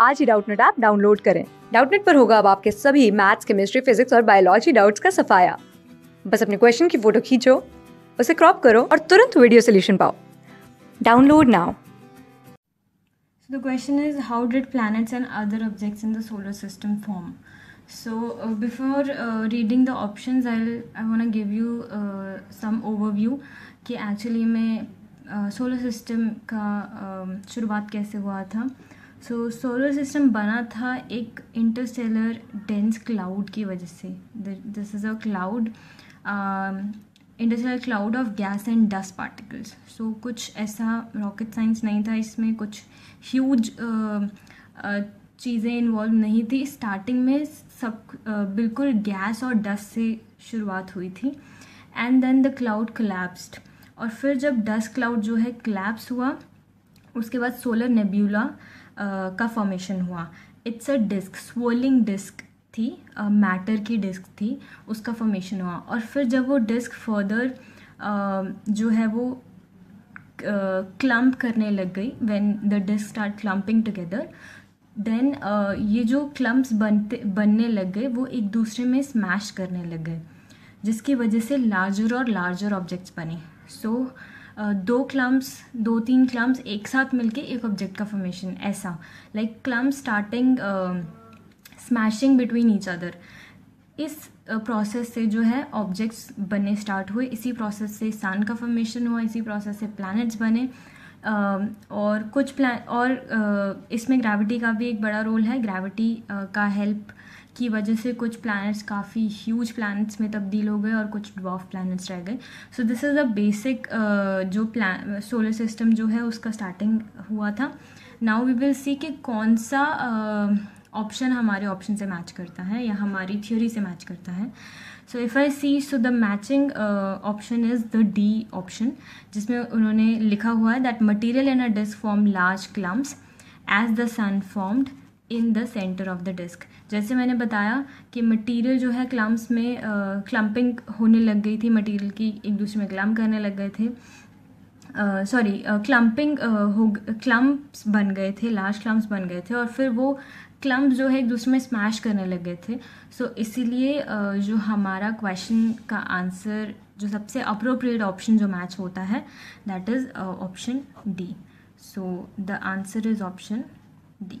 आज ही Doubtnut app download करें डाउटनेट पर होगा अब आपके सभी मैथ्स केमिस्ट्री फिजिक्स और बायोलॉजी डाउट्स का सफाया बस अपने क्वेश्चन की फोटो खींचो उसे क्रॉप करो और तुरंत वीडियो सोल्यूशन पाओ download now the question is how did plan and other objects in the solar system form so before reading the option I I want I give you some overview कि actually में solar system का um, शुरुआत कैसे हुआ था सो solar system बना था एक इंटरसेलर डेंस क्लाउड की वजह से this is a cloud interstellar cloud of gas and dust particles so कुछ ऐसा रॉकेट साइंस नहीं था इसमें कुछ ह्यूज चीज़ें इन्वॉल्व नहीं थी स्टार्टिंग में सब uh, बिल्कुल गैस और डस्ट से शुरुआत हुई थी and then the cloud collapsed और फिर जब डस्ट क्लाउड जो है क्लैप्स हुआ उसके बाद सोलर नेब्यूला uh, का फॉर्मेशन हुआ it's a disc swirling disc थी मैटर uh, की डिस्क थी उसका फॉर्मेशन हुआ और फिर जब वो डिस्क फर्दर uh, जो है वो क्लम्प uh, करने लग गई when the disc start clumping together then ये जो क्लम्प्स बनते बनने लग गए वो एक दूसरे में स्मैश करने लग गए जिसकी वजह से लार्जर और लार्जर ऑब्जेक्ट्स बने सो so, दो क्लम्स दो तीन क्लम्स एक साथ मिलके एक ऑब्जेक्ट का फॉर्मेशन ऐसा like clumps starting smashing between each other इस प्रोसेस से जो है ऑब्जेक्ट्स बनने स्टार्ट हुए इसी प्रोसेस से सन का फॉर्मेशन हुआ इसी प्रोसेस से प्लैनेट्स बने और कुछ प्लान और इसमें ग्रेविटी का भी एक बड़ा रोल है ग्रेविटी का हेल्प की वजह से कुछ प्लैनेट्स काफ़ी ह्यूज प्लैनेट्स में तब्दील हो गए और कुछ ड्वाफ प्लैनेट्स रह गए so this is the basic जो प्लान सोलर सिस्टम जो है उसका स्टार्टिंग हुआ था नाउ वी विल सी कि कौन सा ऑप्शन uh, हमारे ऑप्शन से मैच करता है या हमारी थ्योरी से मैच करता है so if I see so the matching option is the D option जिसमें उन्होंने लिखा हुआ है that material in a disc form large clumps as the sun formed in the centre of the disc जैसे मैंने बताया कि मटेरियल जो है क्लम्प्स में क्लम्पिंग uh, होने लग गई थी मटेरियल की एक दूसरे में क्लम्प करने लग गए थे सॉरी क्लम्पिंग हो क्लम्प्स बन गए थे लार्ज क्लम्प्स बन गए थे और फिर वो क्लम्प जो है एक दूसरे में स्मैश करने लग गए थे सो so, इसीलिए uh, जो हमारा क्वेश्चन का आंसर जो सबसे अप्रोप्रिएट ऑप्शन जो मैच होता है that is option D so the answer is option D